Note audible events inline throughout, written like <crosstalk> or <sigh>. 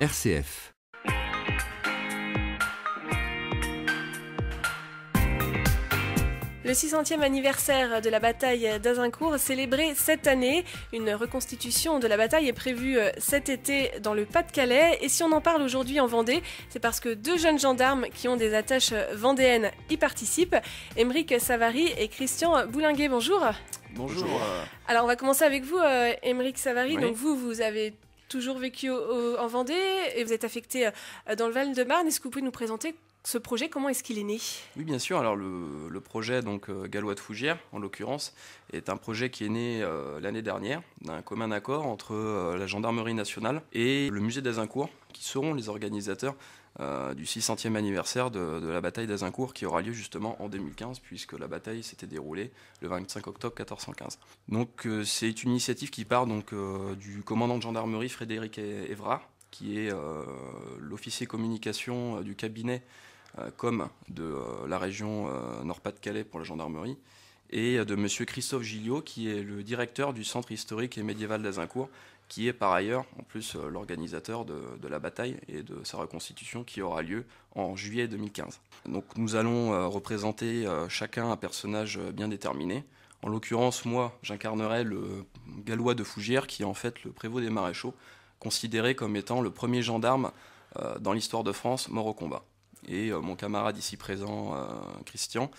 RCF. Le 600e anniversaire de la bataille d'Azincourt célébré cette année. Une reconstitution de la bataille est prévue euh, cet été dans le Pas-de-Calais. Et si on en parle aujourd'hui en Vendée, c'est parce que deux jeunes gendarmes qui ont des attaches vendéennes y participent. Émeric Savary et Christian Boulinguet, bonjour. Bonjour. Alors on va commencer avec vous, euh, Émeric Savary. Donc vous, vous avez toujours vécu en Vendée et vous êtes affecté euh, dans le Val-de-Marne. Est-ce que vous pouvez nous présenter ce projet, comment est-ce qu'il est né Oui, bien sûr. Alors le, projet donc euh, de Fougères, en l'occurrence, est un projet qui est né euh, l'année dernière d'un commun accord entre la gendarmerie nationale et le musée d'Azincourt, qui seront les organisateurs euh, du 600e anniversaire de, la bataille d'Azincourt qui aura lieu justement en 2015 puisque la bataille s'était déroulée le 25 octobre 1415. Donc euh, c'est une initiative qui part donc euh, du commandant de gendarmerie Frédéric Evra qui est l'officier communication du cabinet comme de la région Nord-Pas-de-Calais pour la gendarmerie et de M. Christophe Gilliot, qui est le directeur du Centre historique et médiéval d'Azincourt qui est par ailleurs en plus euh, l'organisateur de, la bataille et de sa reconstitution qui aura lieu en juillet 2015. Donc nous allons euh, représenter euh, chacun un personnage bien déterminé. En l'occurrence, moi, j'incarnerai le gallois de Fougères, qui est en fait le prévôt des maréchaux, considéré comme étant le premier gendarme dans l'histoire de France mort au combat. Et euh, mon camarade ici présent, euh, Christian,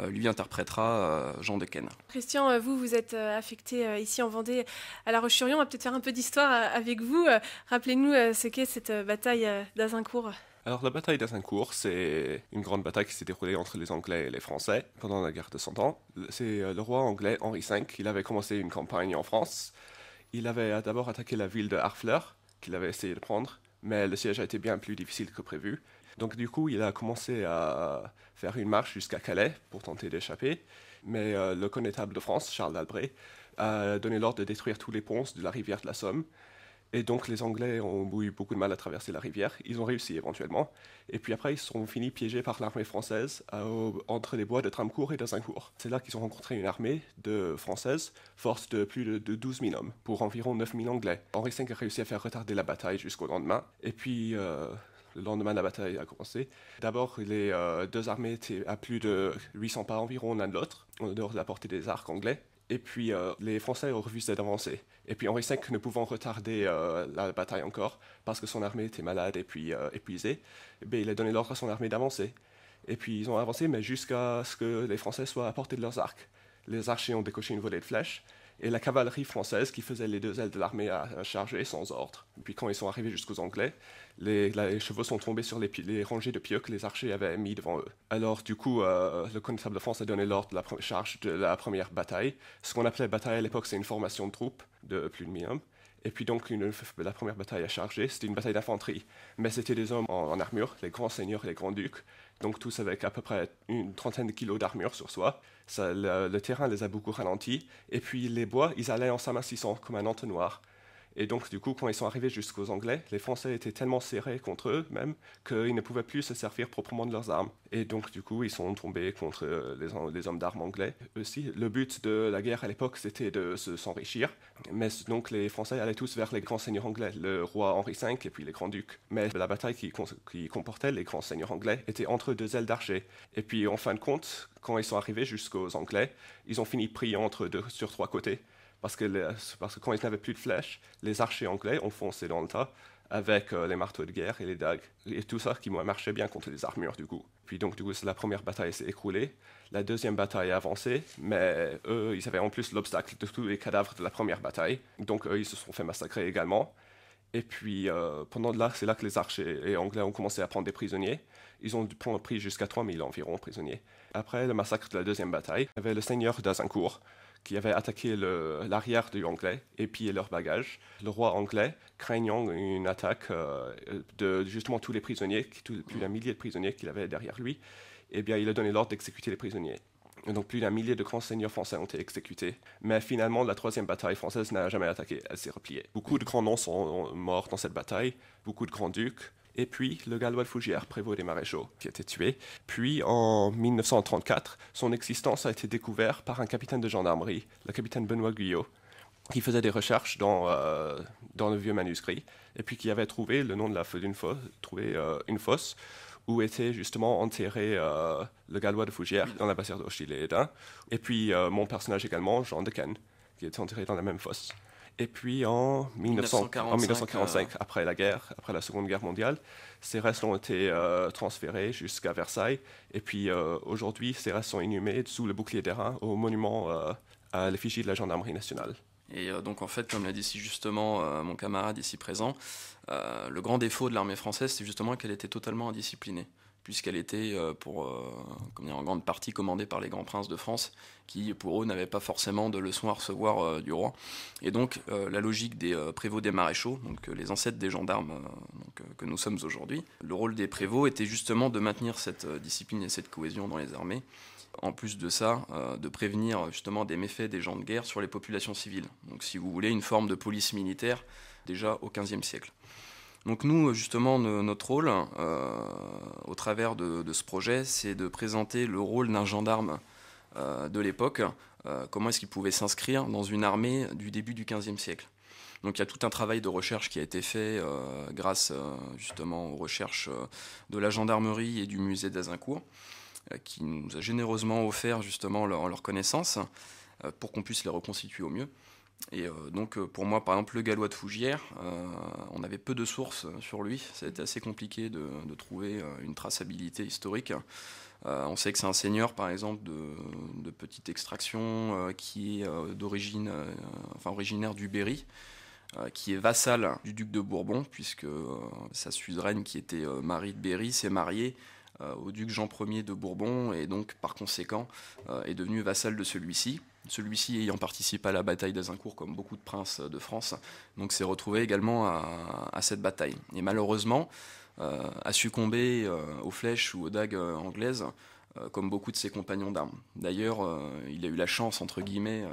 euh, lui interprétera Jean de Ken. Christian, vous, vous êtes affecté ici en Vendée à La Roche-sur-Yon. On va peut-être faire un peu d'histoire avec vous. Rappelez-nous ce qu'est cette bataille d'Azincourt. Alors la bataille d'Azincourt, c'est une grande bataille qui s'est déroulée entre les Anglais et les Français pendant la guerre de Cent Ans. C'est le roi anglais Henri V, il avait commencé une campagne en France. Il avait d'abord attaqué la ville de Harfleur, qu'il avait essayé de prendre, mais le siège a été bien plus difficile que prévu. Donc du coup, il a commencé à faire une marche jusqu'à Calais pour tenter d'échapper. Mais euh, le connétable de France, Charles d'Albret, a donné l'ordre de détruire tous les ponts de la rivière de la Somme. Et donc les Anglais ont eu beaucoup de mal à traverser la rivière. Ils ont réussi éventuellement. Et puis après, ils sont finis piégés par l'armée française entre les bois de Tramcourt et d'Azincourt. C'est là qu'ils ont rencontré une armée de française force de plus de, 12 000 hommes pour environ 9 000 Anglais. Henri V a réussi à faire retarder la bataille jusqu'au lendemain. Et puis... Euh, le lendemain la bataille a commencé. D'abord, les euh, deux armées étaient à plus de 800 pas environ l'un de l'autre, en dehors de la portée des arcs anglais. Et puis, euh, les Français ont refusé d'avancer. Et puis, Henri V, ne pouvant retarder euh, la bataille encore, parce que son armée était malade et puis épuisée, eh il a donné l'ordre à son armée d'avancer. Et puis, ils ont avancé, mais jusqu'à ce que les Français soient à portée de leurs arcs. Les archers ont décoché une volée de flèches, et la cavalerie française qui faisait les deux ailes de l'armée à, charger sans ordre. Et puis quand ils sont arrivés jusqu'aux Anglais, les, chevaux sont tombés sur les, rangées de pieux que les archers avaient mis devant eux. Alors du coup, euh, le connétable de France a donné l'ordre de la charge de la première bataille. Ce qu'on appelait bataille à l'époque, c'est une formation de troupes de plus de mille hommes. Et puis donc la première bataille à charger, c'était une bataille d'infanterie. Mais c'était des hommes en, en armure, les grands seigneurs et les grands ducs, donc tous avec à peu près une trentaine de kilos d'armure sur soi. le, terrain les a beaucoup ralentis. Et puis les bois, ils allaient en s'amassissant comme un entonnoir. Et donc, du coup, quand ils sont arrivés jusqu'aux Anglais, les Français étaient tellement serrés contre eux même qu'ils ne pouvaient plus se servir proprement de leurs armes. Et donc, du coup, ils sont tombés contre euh, les, hommes d'armes anglais aussi. Le but de la guerre à l'époque, c'était de s'enrichir. mais donc, les Français allaient tous vers les grands seigneurs anglais, le roi Henri V et puis les grands ducs. Mais la bataille qui, comportait les grands seigneurs anglais était entre deux ailes d'archers. Et puis, en fin de compte, quand ils sont arrivés jusqu'aux Anglais, ils ont fini pris entre deux sur trois côtés parce que, parce que quand ils n'avaient plus de flèches, les archers anglais ont foncé dans le tas avec euh, les marteaux de guerre et les dagues, et tout ça qui marchait bien contre les armures du coup. Puis donc du coup, la première bataille s'est écroulée, la deuxième bataille a avancé, mais eux, ils avaient en plus l'obstacle de tous les cadavres de la première bataille, donc eux, ils se sont fait massacrer également. Et puis euh, pendant là, c'est là que les archers anglais ont commencé à prendre des prisonniers. Ils ont pris jusqu'à 3000 environ prisonniers. Après le massacre de la deuxième bataille, il y avait le seigneur d'Azincourt, qui avaient attaqué l'arrière du Anglais et pillé leurs bagages. Le roi anglais, craignant une attaque euh, de justement tous les prisonniers, plus d'un millier de prisonniers qu'il avait derrière lui, eh bien, il a donné l'ordre d'exécuter les prisonniers. donc plus d'un millier de grands seigneurs français ont été exécutés. Mais finalement, la troisième bataille française n'a jamais attaqué, elle s'est repliée. Beaucoup de grands noms sont morts dans cette bataille, beaucoup de grands ducs, et puis le gallois de prévôt des maréchaux, qui a été tué. Puis en 1934, son existence a été découverte par un capitaine de gendarmerie, le capitaine Benoît Guyot, qui faisait des recherches dans, euh, le vieux manuscrit, et puis qui avait trouvé le nom de la d'une fosse, trouvé euh, une fosse où était justement enterré euh, le gallois de fougère dans la bassière d'Ochille et Et puis mon personnage également, Jean de Ken, qui était enterré dans la même fosse. Et puis en, 1945. Euh. après la guerre, après la Seconde Guerre mondiale, ces restes ont été euh, transférés jusqu'à Versailles. Et puis euh, aujourd'hui, ces restes sont inhumés sous le bouclier d'airain au monument à l'effigie de la gendarmerie nationale. Et donc en fait, comme l'a dit justement mon camarade ici présent, le grand défaut de l'armée française, c'est justement qu'elle était totalement indisciplinée puisqu'elle était euh, pour, euh, en grande partie commandée par les grands princes de France, qui pour eux n'avaient pas forcément de leçons à recevoir euh, du roi. Et donc la logique des prévôts des maréchaux, donc les ancêtres des gendarmes que nous sommes aujourd'hui, le rôle des prévôts était justement de maintenir cette discipline et cette cohésion dans les armées en plus de ça, de prévenir justement des méfaits des gens de guerre sur les populations civiles. Donc si vous voulez, une forme de police militaire déjà au XVe siècle. Donc nous, justement, notre rôle, euh, au travers de, ce projet, c'est de présenter le rôle d'un gendarme euh, de l'époque, euh, comment est-ce qu'il pouvait s'inscrire dans une armée du début du XVe siècle. Donc il y a tout un travail de recherche qui a été fait grâce justement aux recherches de la gendarmerie et du musée d'Azincourt, qui nous a généreusement offert justement leurs leur connaissances pour qu'on puisse les reconstituer au mieux. Et euh, donc euh, pour moi, par exemple, le gallois de fougères, euh, on avait peu de sources sur lui. été assez compliqué de, trouver une traçabilité historique. on sait que c'est un seigneur, par exemple, de, petite extraction qui est d'origine, originaire du Berry, qui est vassal du duc de Bourbon, puisque sa suzeraine, qui était Marie de Berry, s'est mariée au duc Jean Ier de Bourbon et donc par conséquent est devenue vassal de celui-ci celui-ci ayant participé à la bataille d'Azincourt comme beaucoup de princes de France, donc s'est retrouvé également à, cette bataille. Et malheureusement, euh, a succombé euh, aux flèches ou aux dagues euh, anglaises euh, comme beaucoup de ses compagnons d'armes. D'ailleurs, euh, il a eu la chance, entre guillemets, euh,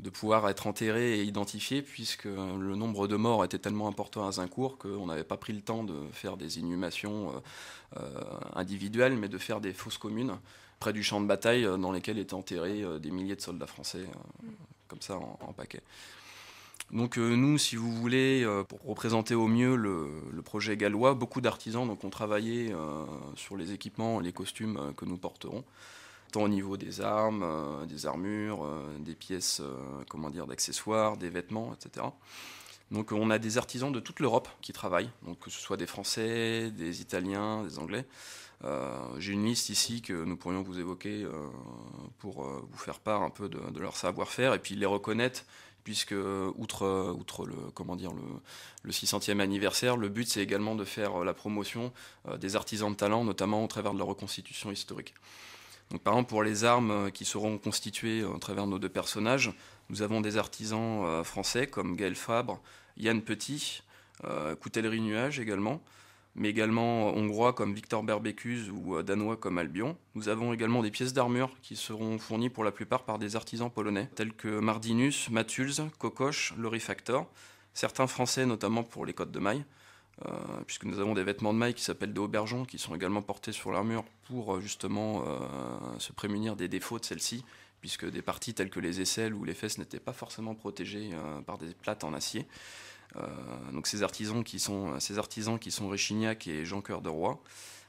de pouvoir être enterré et identifié, puisque le nombre de morts était tellement important à Zincourt qu'on n'avait pas pris le temps de faire des inhumations individuelles, mais de faire des fosses communes près du champ de bataille dans lesquelles étaient enterrés des milliers de soldats français, mm. comme ça, en, en paquet. Donc euh, nous, si vous voulez, euh, pour représenter au mieux le, projet gallois, beaucoup d'artisans ont travaillé euh, sur les équipements et les costumes que nous porterons, tant au niveau des armes, des armures, des pièces comment dire, d'accessoires, des vêtements, etc. Donc on a des artisans de toute l'Europe qui travaillent, donc que ce soit des Français, des Italiens, des Anglais. J'ai une liste ici que nous pourrions vous évoquer pour vous faire part un peu de leur savoir-faire et puis les reconnaître puisque euh, outre, euh, outre le, comment dire, le, 600e anniversaire, le but c'est également de faire euh, la promotion des artisans de talent, notamment au travers de la reconstitution historique. par exemple, pour les armes qui seront constituées au travers de nos deux personnages, nous avons des artisans français comme Gaël Fabre, Yann Petit, Coutellerie Nuage également, mais également hongrois comme Victor Berbécus ou euh, danois comme Albion. Nous avons également des pièces d'armure qui seront fournies pour la plupart par des artisans polonais, tels que Mardinus, Matulz, Kokosch, Lorifactor, certains français notamment pour les côtes de maille, euh, puisque nous avons des vêtements de maille qui s'appellent des aubergeons, qui sont également portés sur l'armure pour euh, justement se prémunir des défauts de celle-ci, puisque des parties telles que les aisselles ou les fesses n'étaient pas forcément protégées par des plates en acier. Euh, donc ces artisans qui sont ces artisans qui sont Richignac et Jean Cœur de Roy.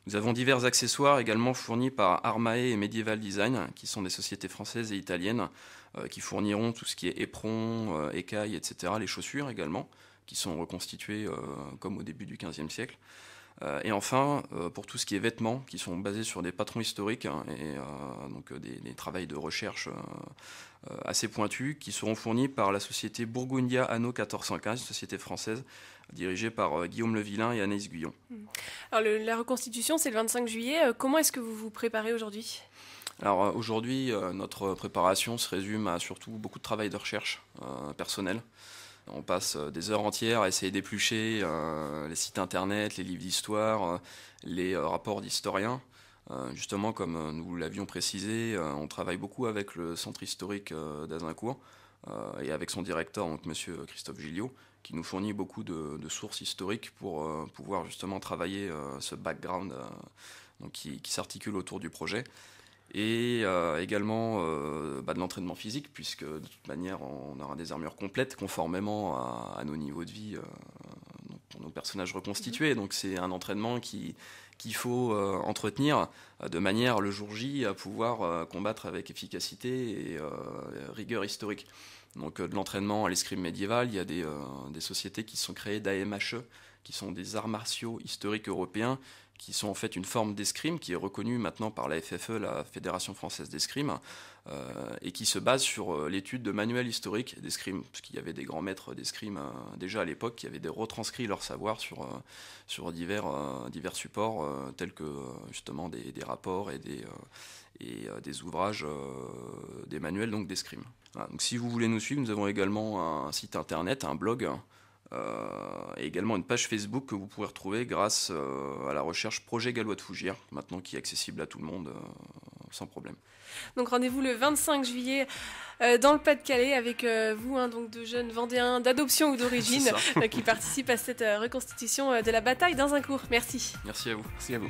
Nous avons divers accessoires également fournis par Armae et Medieval Design, qui sont des sociétés françaises et italiennes euh, qui fourniront tout ce qui est éperons, euh, écailles, etc., les chaussures également, qui sont reconstituées comme au début du XVe siècle. Euh, et enfin, euh, pour tout ce qui est vêtements, qui sont basés sur des patrons historiques hein, et euh, donc des, des travaux de recherche assez pointus qui seront fournis par la société Bourgundia Anno 1415, une société française dirigée par Guillaume Le et Anaïs Guyon. Mmh. Alors la reconstitution, c'est le 25 juillet. Comment est-ce que vous vous préparez aujourd'hui alors aujourd'hui, notre préparation se résume à surtout beaucoup de travail de recherche personnel. On passe euh, des heures entières à essayer d'éplucher euh, les sites internet, les livres d'histoire, euh, les rapports d'historiens. justement, comme nous l'avions précisé, on travaille beaucoup avec le centre historique d'Azincourt et avec son directeur, M. Christophe Gilliot, qui nous fournit beaucoup de, sources historiques pour pouvoir justement travailler ce background qui s'articule autour du projet et euh, également euh, bah, de l'entraînement physique, puisque de toute manière, on aura des armures complètes conformément à, nos niveaux de vie euh, pour nos personnages reconstitués. Mhm. Donc c'est un entraînement qui qu'il faut entretenir de manière le jour J à pouvoir combattre avec efficacité et rigueur historique. Donc de l'entraînement à l'escrime médiévale, il y a des, des sociétés qui sont créées d'AMHE, qui sont des arts martiaux historiques européens, qui sont en fait une forme d'escrime qui est reconnue maintenant par la FFE, la Fédération française d'escrime, euh, et qui se base sur euh, l'étude de manuels historiques d'escrime, puisqu'il y avait des grands maîtres d'escrime euh, déjà à l'époque qui avaient retranscrit leur savoir sur, divers, supports, tels que justement des, rapports et des, ouvrages, des manuels donc d'escrime. donc si vous voulez nous suivre, nous avons également un site internet, un blog euh, et également une page Facebook que vous pourrez retrouver grâce euh, à la recherche Projet Gallois de Fougir, maintenant qui est accessible à tout le monde euh, sans problème. Donc rendez-vous le 25 juillet dans le Pas-de-Calais avec vous, hein, donc deux jeunes Vendéens d'adoption ou d'origine <laughs> qui participent à cette reconstitution de la bataille dans un cours. Merci. Merci à vous. Merci à vous.